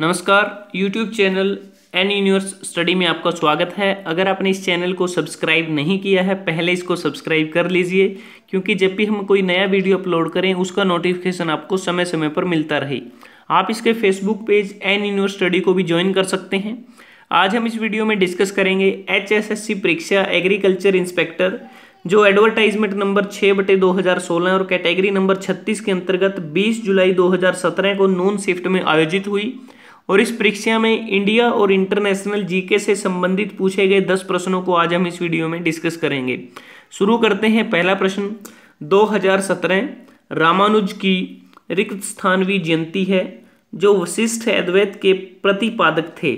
नमस्कार YouTube channel N universe study में आपका स्वागत है अगर आपने इस चैनल को सब्सक्राइब नहीं किया है पहले इसको सब्सक्राइब कर लीजिए क्योंकि जब भी हम कोई नया वीडियो अपलोड करें उसका नोटिफिकेशन आपको समय समय पर मिलता रहे आप इसके Facebook page N universe study को भी ज्वाइन कर सकते हैं आज हम इस वीडियो में डिस्कस करेंगे एच परीक्षा एग्रीकल्चर इंस्पेक्टर जो एडवर्टाइजमेंट नंबर छः बटे दो हज़ार सोलह और कैटेगरी नंबर छत्तीस के अंतर्गत बीस जुलाई दो हज़ार सत्रह को नून शिफ्ट में आयोजित हुई और इस परीक्षा में इंडिया और इंटरनेशनल जीके से संबंधित पूछे गए दस प्रश्नों को आज हम इस वीडियो में डिस्कस करेंगे शुरू करते हैं पहला प्रश्न 2017 रामानुज की रिक्त स्थानवी जयंती है जो वशिष्ठ अद्वैत के प्रतिपादक थे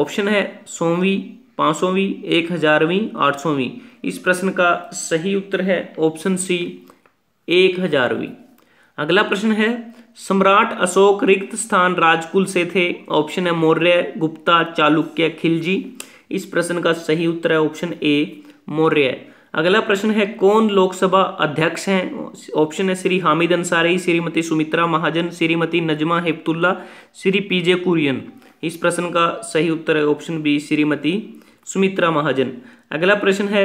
ऑप्शन है सौवीं पाँच सौवीं एक हजारवीं आठ सौवीं इस प्रश्न का सही उत्तर है ऑप्शन सी एक हजारवीं अगला प्रश्न है सम्राट अशोक रिक्त स्थान राजकुल से थे ऑप्शन है मौर्य गुप्ता चालुक्य खिलजी इस प्रश्न का सही उत्तर है ऑप्शन ए मौर्य अगला प्रश्न है कौन लोकसभा अध्यक्ष हैं ऑप्शन है श्री हामिद अंसारी श्रीमती सुमित्रा महाजन श्रीमती नजमा हेपतुल्ला श्री पीजे कुरियन इस प्रश्न का सही उत्तर है ऑप्शन बी श्रीमती सुमित्रा महाजन अगला प्रश्न है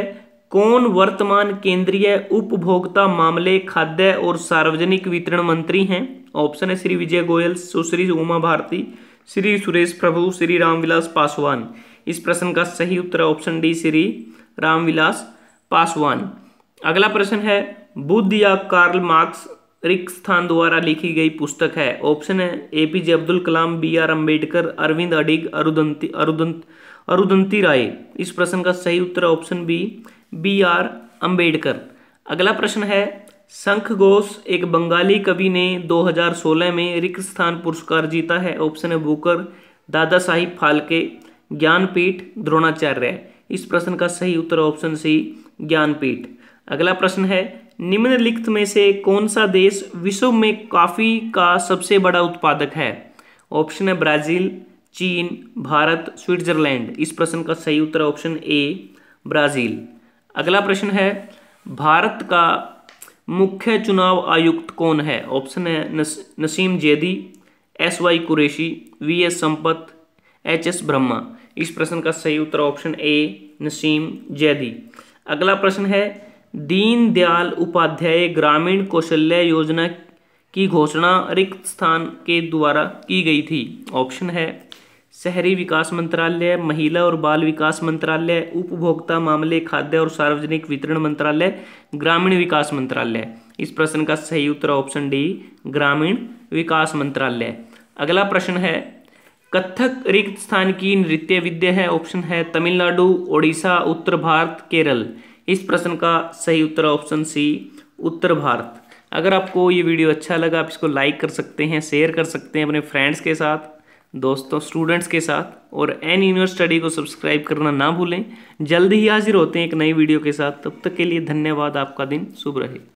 कौन वर्तमान केंद्रीय उपभोक्ता मामले खाद्य और सार्वजनिक वितरण मंत्री हैं ऑप्शन है श्री विजय गोयल सुश्री उमा भारती श्री सुरेश प्रभु श्री रामविलास पासवान इस प्रश्न का सही उत्तर ऑप्शन डी श्री रामविलास पासवान अगला प्रश्न है बुद्ध या कार्ल मार्क्स रिक्स स्थान द्वारा लिखी गई पुस्तक है ऑप्शन है A P J Abdul Kalam B R Ambedkar Aravind Adiga Arundhati Arundhati Arundhati Roy इस प्रश्न का सही उत्तर option B B R Ambedkar अगला प्रश्न है संख घोष एक बंगाली कवि ने 2016 में रिक्त स्थान पुरस्कार जीता है ऑप्शन है बुकर दादा साहिब फालके ज्ञानपीठ द्रोणाचार्य इस प्रश्न का सही उत्तर ऑप्शन सी ज्ञानपीठ अगला प्रश्न है निम्नलिखित में से कौन सा देश विश्व में कॉफ़ी का सबसे बड़ा उत्पादक है ऑप्शन है ब्राज़ील चीन भारत स्विट्जरलैंड इस प्रश्न का सही उत्तर ऑप्शन ए ब्राज़ील अगला प्रश्न है भारत का मुख्य चुनाव आयुक्त कौन है ऑप्शन है नस, Nasim Zaidi S Y Quraishi V S Sampath H S Brahma इस प्रश्न का सही उत्तर ऑप्शन ए नसीम जैदी अगला प्रश्न है दीन दयाल उपाध्याय ग्रामीण कौशल्य योजना की घोषणा रिक्त स्थान के द्वारा की गई थी ऑप्शन है शहरी विकास मंत्रालय महिला और बाल विकास मंत्रालय उपभोक्ता मामले खाद्य और सार्वजनिक वितरण मंत्रालय ग्रामीण विकास मंत्रालय इस प्रश्न का सही उत्तर ऑप्शन डी ग्रामीण विकास मंत्रालय अगला प्रश्न है कथक रिक्त स्थान की नृत्य विद्या है ऑप्शन है तमिलनाडु ओडिशा उत्तर भारत केरल इस प्रश्न का सही उत्तर ऑप्शन सी उत्तर भारत अगर आपको ये वीडियो अच्छा लगा आप इसको लाइक कर सकते हैं शेयर कर सकते हैं अपने फ्रेंड्स के साथ दोस्तों स्टूडेंट्स के साथ और एन यूनिवर्स स्टडी को सब्सक्राइब करना ना भूलें जल्दी ही हाजिर होते हैं एक नई वीडियो के साथ तब तक के लिए धन्यवाद आपका दिन शुभ रहे